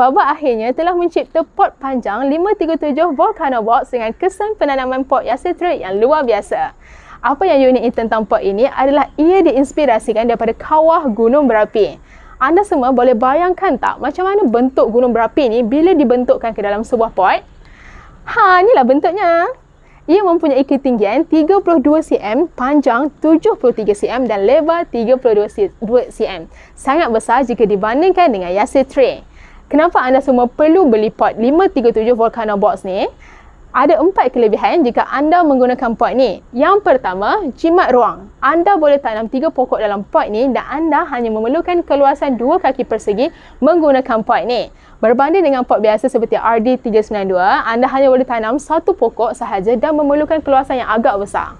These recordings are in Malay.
Baba akhirnya telah mencipta pot panjang 537 Volcano Box dengan kesan penanaman pot Yasitri yang luar biasa. Apa yang unik tentang pot ini adalah ia diinspirasikan daripada kawah gunung berapi. Anda semua boleh bayangkan tak macam mana bentuk gunung berapi ini bila dibentukkan ke dalam sebuah pot? Ha, inilah bentuknya. Ia mempunyai ketinggian 32 cm, panjang 73 cm dan lebar 32 cm. Sangat besar jika dibandingkan dengan Yasir Tree kenapa anda semua perlu beli pot 537 Volcano Box ni? Ada empat kelebihan jika anda menggunakan pot ni. Yang pertama, jimat ruang. Anda boleh tanam tiga pokok dalam pot ni dan anda hanya memerlukan keluasan dua kaki persegi menggunakan pot ni. Berbanding dengan pot biasa seperti RD392, anda hanya boleh tanam satu pokok sahaja dan memerlukan keluasan yang agak besar.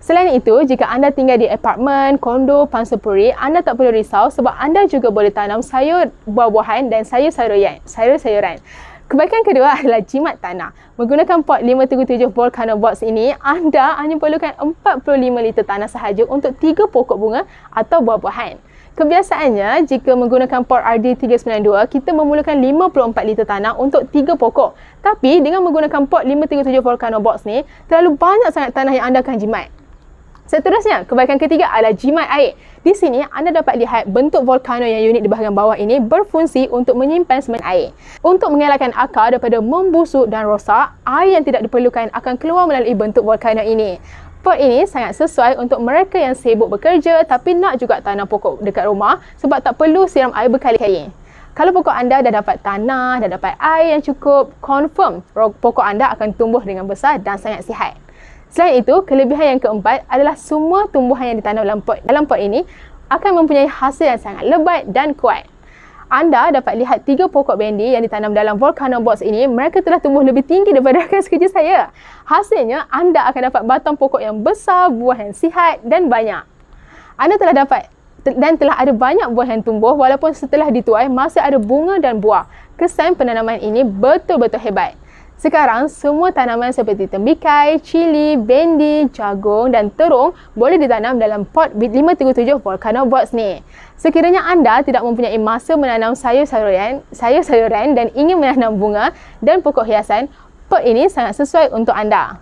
Selain itu, jika anda tinggal di apartmen, kondo, pansepuri, anda tak perlu risau sebab anda juga boleh tanam sayur buah-buahan dan sayur-sayuran. Sayur -sayuran. Kebaikan kedua adalah jimat tanah. Menggunakan pot 537 Volcano Box ini, anda hanya perlukan 45 liter tanah sahaja untuk 3 pokok bunga atau buah-buahan. Kebiasaannya, jika menggunakan pot RD392, kita memerlukan 54 liter tanah untuk 3 pokok. Tapi, dengan menggunakan pot 537 Volcano Box ni, terlalu banyak sangat tanah yang anda akan jimat. Seterusnya, kebaikan ketiga adalah jimat air. Di sini, anda dapat lihat bentuk volcano yang unik di bahagian bawah ini berfungsi untuk menyimpan semen air. Untuk mengelakkan akar daripada membusuk dan rosak, air yang tidak diperlukan akan keluar melalui bentuk volcano ini. Pot ini sangat sesuai untuk mereka yang sibuk bekerja tapi nak juga tanam pokok dekat rumah sebab tak perlu siram air berkali-kali. Kalau pokok anda dah dapat tanah, dah dapat air yang cukup, confirm pokok anda akan tumbuh dengan besar dan sangat sihat. Selain itu, kelebihan yang keempat adalah semua tumbuhan yang ditanam dalam pot. Dalam pot ini akan mempunyai hasil yang sangat lebat dan kuat. Anda dapat lihat tiga pokok bendi yang ditanam dalam volcano box ini, mereka telah tumbuh lebih tinggi daripada rakan sekerja saya. Hasilnya, anda akan dapat batang pokok yang besar, buah yang sihat dan banyak. Anda telah dapat dan telah ada banyak buah yang tumbuh walaupun setelah dituai masih ada bunga dan buah. Kesan penanaman ini betul-betul hebat. Sekarang, semua tanaman seperti tembikai, cili, bendi, jagung dan terung boleh ditanam dalam pot 537 Volcano Box ni. Sekiranya anda tidak mempunyai masa menanam sayur-sayuran sayur dan ingin menanam bunga dan pokok hiasan, pot ini sangat sesuai untuk anda.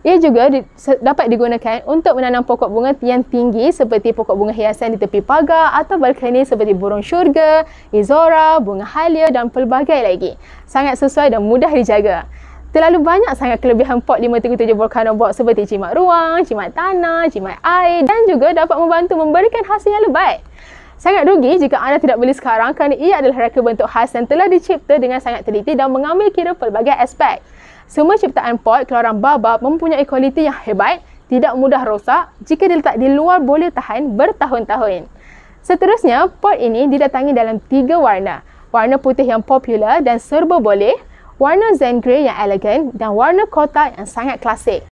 Ia juga di, se, dapat digunakan untuk menanam pokok bunga yang tinggi seperti pokok bunga hiasan di tepi pagar atau balkoni seperti burung syurga, izora, bunga halia dan pelbagai lagi. Sangat sesuai dan mudah dijaga. Terlalu banyak sangat kelebihan pot 537 volcano box seperti cimat ruang, cimat tanah, cimat air dan juga dapat membantu memberikan hasil yang lebat. Sangat rugi jika anda tidak beli sekarang kerana ia adalah reka bentuk khas yang telah dicipta dengan sangat teliti dan mengambil kira pelbagai aspek. Semua ciptaan pot keluaran Baba mempunyai kualiti yang hebat, tidak mudah rosak jika diletak di luar boleh tahan bertahun-tahun. Seterusnya, pot ini didatangi dalam tiga warna. Warna putih yang popular dan serba boleh, warna zen grey yang elegan dan warna kotak yang sangat klasik.